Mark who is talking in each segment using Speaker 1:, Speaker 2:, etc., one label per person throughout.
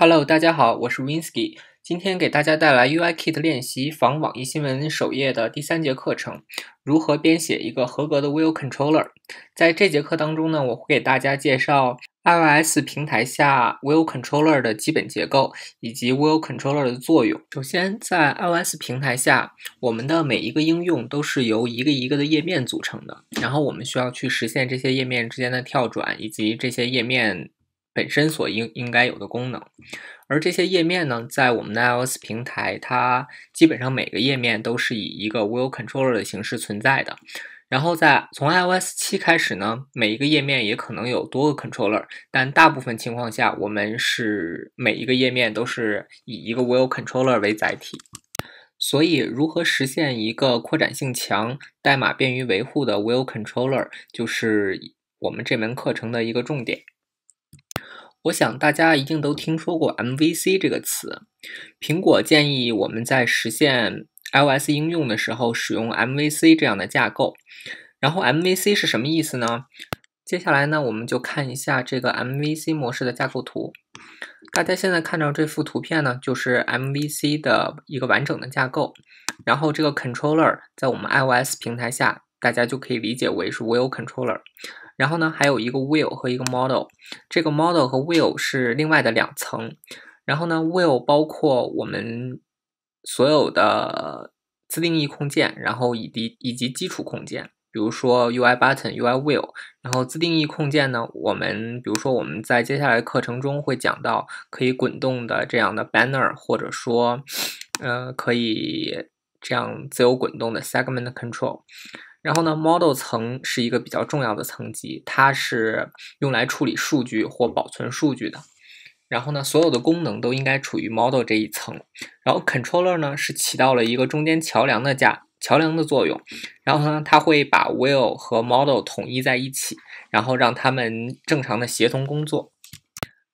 Speaker 1: Hello，大家好，我是 Winsky。今天给大家带来 UIKit 练习仿网易新闻首页的第三节课程，如何编写一个合格的 w i v i e w c o n t r o l l e r 在这节课当中呢，我会给大家介绍 iOS 平台下 w i v i e w c o n t r o l l e r 的基本结构以及 w i v i e w c o n t r o l l e r 的作用。首先，在 iOS 平台下，我们的每一个应用都是由一个一个的页面组成的，然后我们需要去实现这些页面之间的跳转以及这些页面。本身所应应该有的功能，而这些页面呢，在我们的 iOS 平台，它基本上每个页面都是以一个 Will Controller 的形式存在的。然后在从 iOS 七开始呢，每一个页面也可能有多个 Controller，但大部分情况下，我们是每一个页面都是以一个 Will Controller 为载体。所以，如何实现一个扩展性强、代码便于维护的 Will Controller，就是我们这门课程的一个重点。我想大家一定都听说过 MVC 这个词，苹果建议我们在实现 iOS 应用的时候使用 MVC 这样的架构。然后 MVC 是什么意思呢？接下来呢，我们就看一下这个 MVC 模式的架构图。大家现在看到这幅图片呢，就是 MVC 的一个完整的架构。然后这个 Controller 在我们 iOS 平台下。大家就可以理解为是 w i e l Controller，然后呢，还有一个 w i l l 和一个 Model，这个 Model 和 w i l l 是另外的两层。然后呢 w i l l 包括我们所有的自定义控件，然后以及以及基础控件，比如说 UI Button、UI w i l l 然后自定义控件呢，我们比如说我们在接下来课程中会讲到可以滚动的这样的 Banner，或者说，呃，可以这样自由滚动的 Segment Control。然后呢，model 层是一个比较重要的层级，它是用来处理数据或保存数据的。然后呢，所有的功能都应该处于 model 这一层。然后，controller 呢是起到了一个中间桥梁的架桥梁的作用。然后呢，它会把 w i l l 和 model 统一在一起，然后让他们正常的协同工作。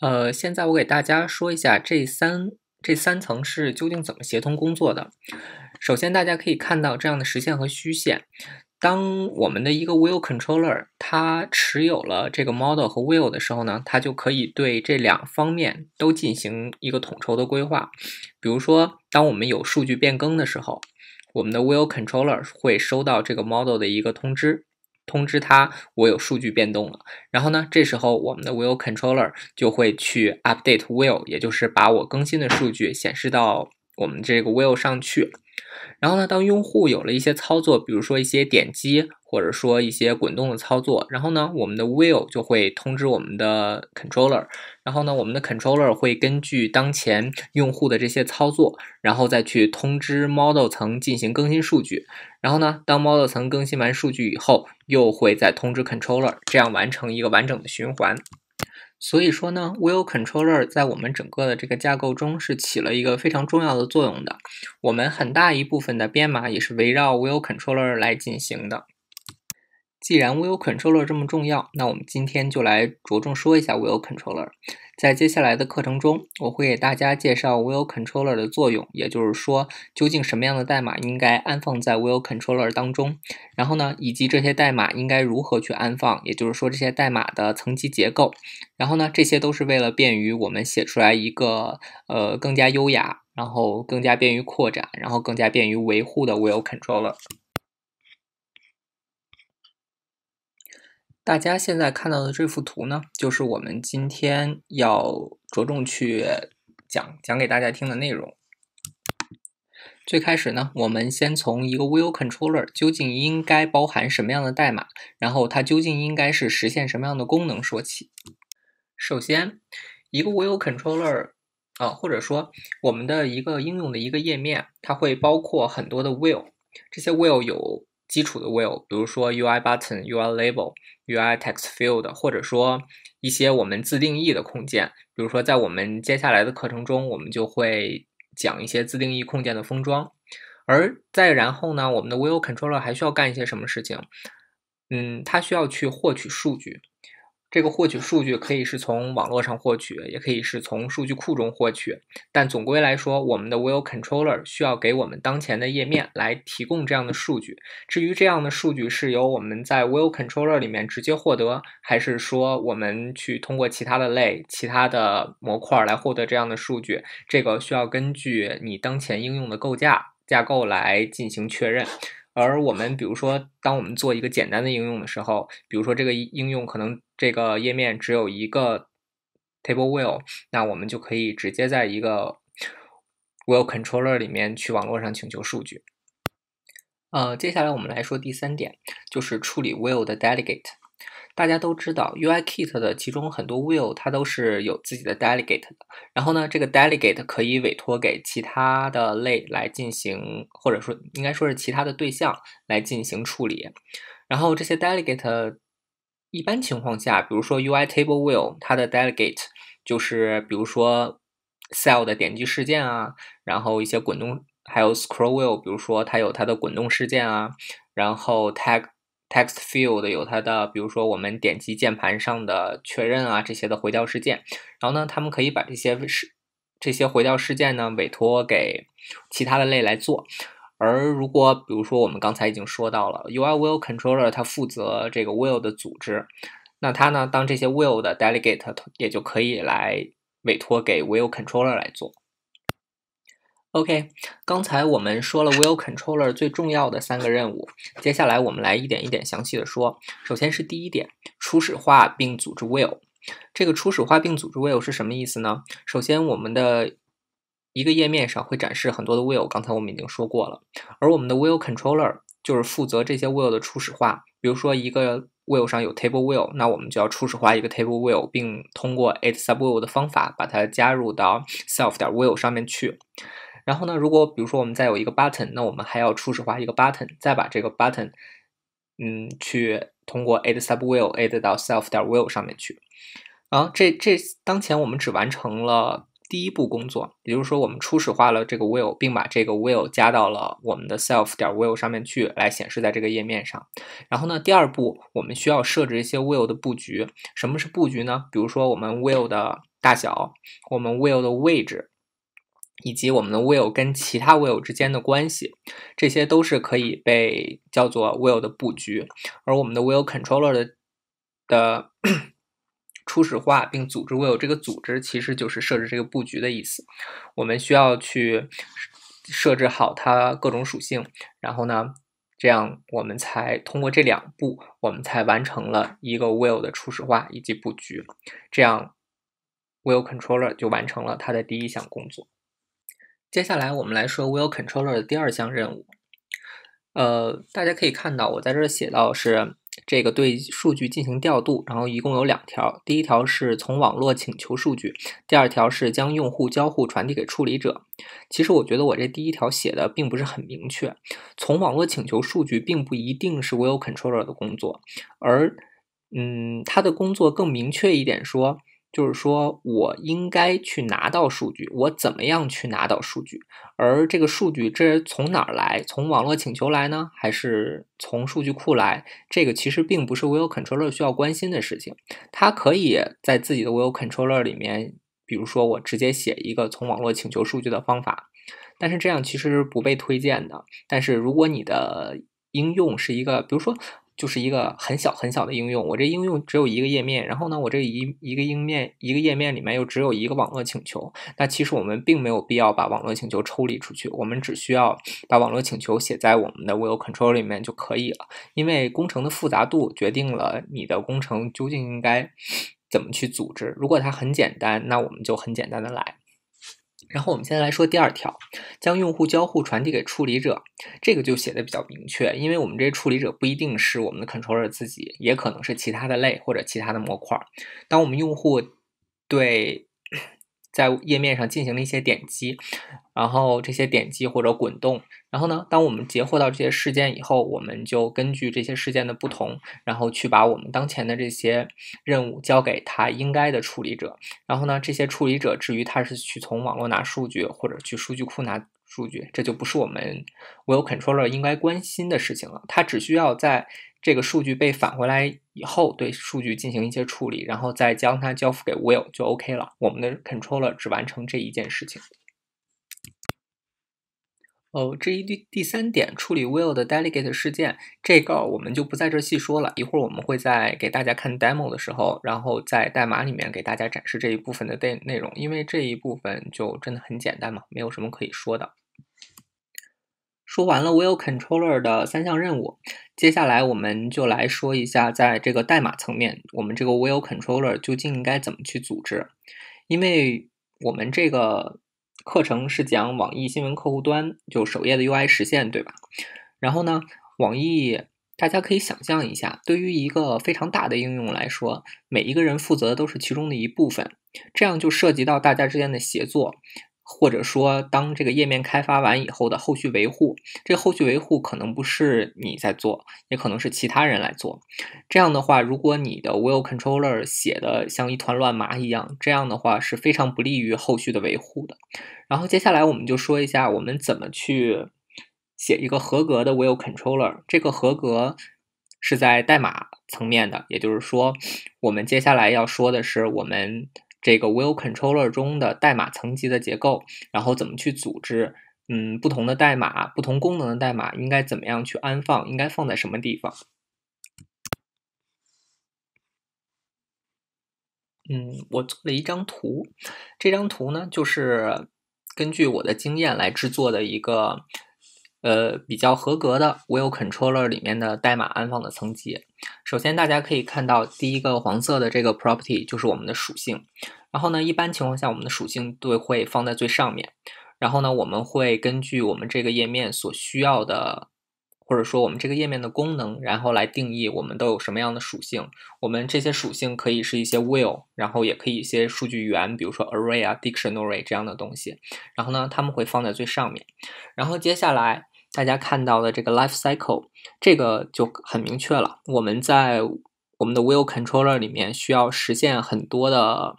Speaker 1: 呃，现在我给大家说一下这三这三层是究竟怎么协同工作的。首先，大家可以看到这样的实线和虚线。当我们的一个 w i l l controller 它持有了这个 model 和 w i l l 的时候呢，它就可以对这两方面都进行一个统筹的规划。比如说，当我们有数据变更的时候，我们的 w i l l controller 会收到这个 model 的一个通知，通知它我有数据变动了。然后呢，这时候我们的 w i l l controller 就会去 update w i l l 也就是把我更新的数据显示到。我们这个 w i l l 上去，然后呢，当用户有了一些操作，比如说一些点击，或者说一些滚动的操作，然后呢，我们的 w i l l 就会通知我们的 controller，然后呢，我们的 controller 会根据当前用户的这些操作，然后再去通知 model 层进行更新数据，然后呢，当 model 层更新完数据以后，又会再通知 controller，这样完成一个完整的循环。所以说呢，Will Controller 在我们整个的这个架构中是起了一个非常重要的作用的。我们很大一部分的编码也是围绕 Will Controller 来进行的。既然 Will Controller 这么重要，那我们今天就来着重说一下 Will Controller。在接下来的课程中，我会给大家介绍 Will Controller 的作用，也就是说，究竟什么样的代码应该安放在 Will Controller 当中，然后呢，以及这些代码应该如何去安放，也就是说，这些代码的层级结构。然后呢，这些都是为了便于我们写出来一个呃更加优雅，然后更加便于扩展，然后更加便于维护的 Will Controller。大家现在看到的这幅图呢，就是我们今天要着重去讲讲给大家听的内容。最开始呢，我们先从一个 Will Controller 究竟应该包含什么样的代码，然后它究竟应该是实现什么样的功能说起。首先，一个 Will Controller 啊，或者说我们的一个应用的一个页面，它会包括很多的 Will，这些 Will 有。基础的 w i l l 比如说 UI button、UI label、UI text field，或者说一些我们自定义的控件。比如说在我们接下来的课程中，我们就会讲一些自定义控件的封装。而再然后呢，我们的 w i l l controller 还需要干一些什么事情？嗯，它需要去获取数据。这个获取数据可以是从网络上获取，也可以是从数据库中获取。但总归来说，我们的 Will Controller 需要给我们当前的页面来提供这样的数据。至于这样的数据是由我们在 Will Controller 里面直接获得，还是说我们去通过其他的类、其他的模块来获得这样的数据，这个需要根据你当前应用的构架架构来进行确认。而我们，比如说，当我们做一个简单的应用的时候，比如说这个应用可能。这个页面只有一个 table w i e l 那我们就可以直接在一个 w i e l controller 里面去网络上请求数据。呃，接下来我们来说第三点，就是处理 w i e l 的 delegate。大家都知道，UIKit 的其中很多 w i e l 它都是有自己的 delegate 的。然后呢，这个 delegate 可以委托给其他的类来进行，或者说应该说是其他的对象来进行处理。然后这些 delegate。一般情况下，比如说 UI Table View，它的 Delegate 就是比如说 Cell 的点击事件啊，然后一些滚动，还有 Scroll View，比如说它有它的滚动事件啊，然后 Tag Text Field 有它的，比如说我们点击键盘上的确认啊这些的回调事件，然后呢，他们可以把这些事这些回调事件呢委托给其他的类来做。而如果比如说我们刚才已经说到了，UI will controller 它负责这个 will 的组织，那它呢，当这些 will 的 delegate 也就可以来委托给 will controller 来做。OK，刚才我们说了 will controller 最重要的三个任务，接下来我们来一点一点详细的说。首先是第一点，初始化并组织 will。这个初始化并组织 will 是什么意思呢？首先我们的一个页面上会展示很多的 w i l l 刚才我们已经说过了。而我们的 w i l l controller 就是负责这些 w i l l 的初始化。比如说一个 w i l l 上有 table w i l l 那我们就要初始化一个 table w i l l 并通过 add s u b w i l l 的方法把它加入到 self 点 w i l l 上面去。然后呢，如果比如说我们再有一个 button，那我们还要初始化一个 button，再把这个 button，嗯，去通过 add s u b w i e w add 到 self 点 w i l l 上面去。然后这这当前我们只完成了。第一步工作，也就是说，我们初始化了这个 w i l l 并把这个 w i l l 加到了我们的 self 点 w i l l 上面去，来显示在这个页面上。然后呢，第二步，我们需要设置一些 w i l l 的布局。什么是布局呢？比如说，我们 w i l l 的大小，我们 w i l l 的位置，以及我们的 w i l l 跟其他 w i l l 之间的关系，这些都是可以被叫做 w i l l 的布局。而我们的 w i l l controller 的的。初始化并组织，will 这个组织其实就是设置这个布局的意思。我们需要去设置好它各种属性，然后呢，这样我们才通过这两步，我们才完成了一个 Will 的初始化以及布局。这样 Will Controller 就完成了它的第一项工作。接下来我们来说 Will Controller 的第二项任务。呃，大家可以看到我在这写到是。这个对数据进行调度，然后一共有两条，第一条是从网络请求数据，第二条是将用户交互传递给处理者。其实我觉得我这第一条写的并不是很明确，从网络请求数据并不一定是 v i l w controller 的工作，而嗯，他的工作更明确一点说。就是说我应该去拿到数据，我怎么样去拿到数据？而这个数据，这从哪儿来？从网络请求来呢，还是从数据库来？这个其实并不是 v 有 Controller 需要关心的事情。它可以在自己的 v 有 Controller 里面，比如说我直接写一个从网络请求数据的方法。但是这样其实不被推荐的。但是如果你的应用是一个，比如说。就是一个很小很小的应用，我这应用只有一个页面，然后呢，我这一一个页面一个页面里面又只有一个网络请求，那其实我们并没有必要把网络请求抽离出去，我们只需要把网络请求写在我们的 w i v i e w c o n t r o l 里面就可以了，因为工程的复杂度决定了你的工程究竟应该怎么去组织，如果它很简单，那我们就很简单的来。然后我们现在来说第二条，将用户交互传递给处理者，这个就写的比较明确，因为我们这些处理者不一定是我们的 controller 自己，也可能是其他的类或者其他的模块儿。当我们用户对在页面上进行了一些点击，然后这些点击或者滚动，然后呢，当我们截获到这些事件以后，我们就根据这些事件的不同，然后去把我们当前的这些任务交给他应该的处理者。然后呢，这些处理者至于他是去从网络拿数据，或者去数据库拿。数据，这就不是我们 Will Controller 应该关心的事情了。它只需要在这个数据被返回来以后，对数据进行一些处理，然后再将它交付给 Will 就 OK 了。我们的 Controller 只完成这一件事情。哦，这一第第三点，处理 Will 的 Delegate 事件，这个我们就不在这细说了。一会儿我们会在给大家看 Demo 的时候，然后在代码里面给大家展示这一部分的内内容，因为这一部分就真的很简单嘛，没有什么可以说的。说完了 w i e l Controller 的三项任务，接下来我们就来说一下，在这个代码层面，我们这个 w i e l Controller 究竟应该怎么去组织？因为我们这个课程是讲网易新闻客户端，就首页的 UI 实现，对吧？然后呢，网易大家可以想象一下，对于一个非常大的应用来说，每一个人负责的都是其中的一部分，这样就涉及到大家之间的协作。或者说，当这个页面开发完以后的后续维护，这后续维护可能不是你在做，也可能是其他人来做。这样的话，如果你的 Will Controller 写的像一团乱麻一样，这样的话是非常不利于后续的维护的。然后接下来我们就说一下，我们怎么去写一个合格的 Will Controller。这个合格是在代码层面的，也就是说，我们接下来要说的是我们。这个 Will controller 中的代码层级的结构，然后怎么去组织？嗯，不同的代码，不同功能的代码应该怎么样去安放？应该放在什么地方？嗯，我做了一张图，这张图呢，就是根据我的经验来制作的一个。呃，比较合格的 Will Controller 里面的代码安放的层级。首先，大家可以看到第一个黄色的这个 Property 就是我们的属性。然后呢，一般情况下，我们的属性对会放在最上面。然后呢，我们会根据我们这个页面所需要的，或者说我们这个页面的功能，然后来定义我们都有什么样的属性。我们这些属性可以是一些 Will，然后也可以一些数据源，比如说 Array 啊、Dictionary 这样的东西。然后呢，他们会放在最上面。然后接下来。大家看到的这个 life cycle，这个就很明确了。我们在我们的 will controller 里面需要实现很多的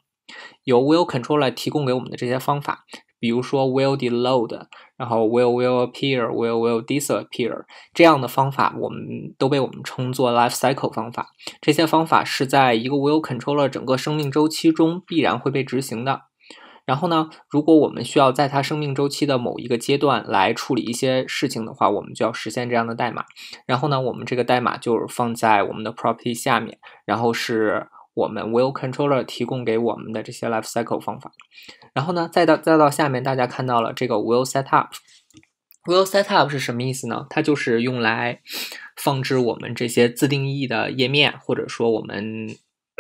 Speaker 1: 由 will controller 提供给我们的这些方法，比如说 will d e load，然后 will will appear，will will disappear 这样的方法，我们都被我们称作 life cycle 方法。这些方法是在一个 will controller 整个生命周期中必然会被执行的。然后呢，如果我们需要在它生命周期的某一个阶段来处理一些事情的话，我们就要实现这样的代码。然后呢，我们这个代码就是放在我们的 property 下面，然后是我们 will controller 提供给我们的这些 life cycle 方法。然后呢，再到再到下面，大家看到了这个 will setup。will setup 是什么意思呢？它就是用来放置我们这些自定义的页面，或者说我们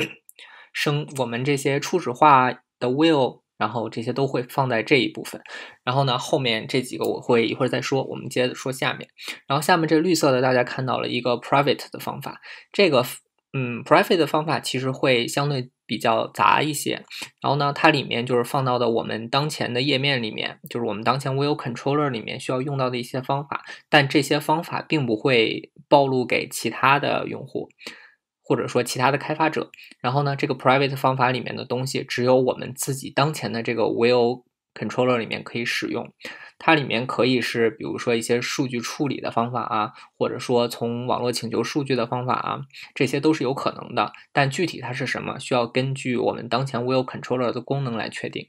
Speaker 1: 生我们这些初始化的 will。然后这些都会放在这一部分，然后呢，后面这几个我会一会儿再说。我们接着说下面，然后下面这绿色的大家看到了一个 private 的方法，这个嗯 private 的方法其实会相对比较杂一些。然后呢，它里面就是放到的我们当前的页面里面，就是我们当前 Will Controller 里面需要用到的一些方法，但这些方法并不会暴露给其他的用户。或者说其他的开发者，然后呢，这个 private 方法里面的东西，只有我们自己当前的这个 Will Controller 里面可以使用。它里面可以是，比如说一些数据处理的方法啊，或者说从网络请求数据的方法啊，这些都是有可能的。但具体它是什么，需要根据我们当前 Will Controller 的功能来确定。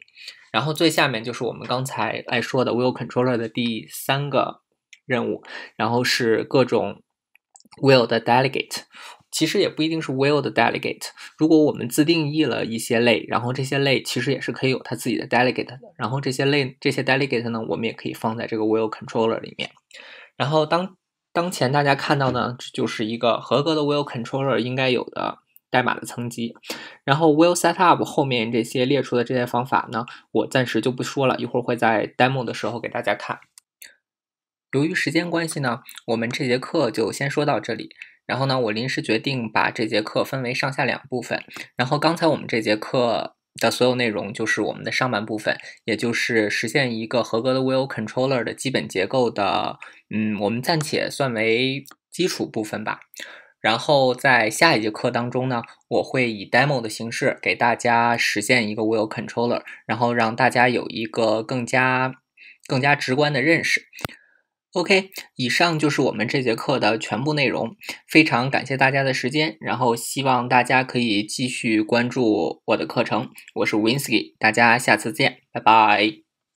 Speaker 1: 然后最下面就是我们刚才来说的 Will Controller 的第三个任务，然后是各种 Will 的 Delegate。其实也不一定是 Will 的 Delegate。如果我们自定义了一些类，然后这些类其实也是可以有它自己的 Delegate 的。然后这些类、这些 Delegate 呢，我们也可以放在这个 Will Controller 里面。然后当当前大家看到呢，就是一个合格的 Will Controller 应该有的代码的层级。然后 Will Setup 后面这些列出的这些方法呢，我暂时就不说了，一会儿会在 Demo 的时候给大家看。由于时间关系呢，我们这节课就先说到这里。然后呢，我临时决定把这节课分为上下两部分。然后刚才我们这节课的所有内容就是我们的上半部分，也就是实现一个合格的 Will Controller 的基本结构的，嗯，我们暂且算为基础部分吧。然后在下一节课当中呢，我会以 Demo 的形式给大家实现一个 Will Controller，然后让大家有一个更加更加直观的认识。OK，以上就是我们这节课的全部内容。非常感谢大家的时间，然后希望大家可以继续关注我的课程。我是 Winsky，大家下次见，拜拜。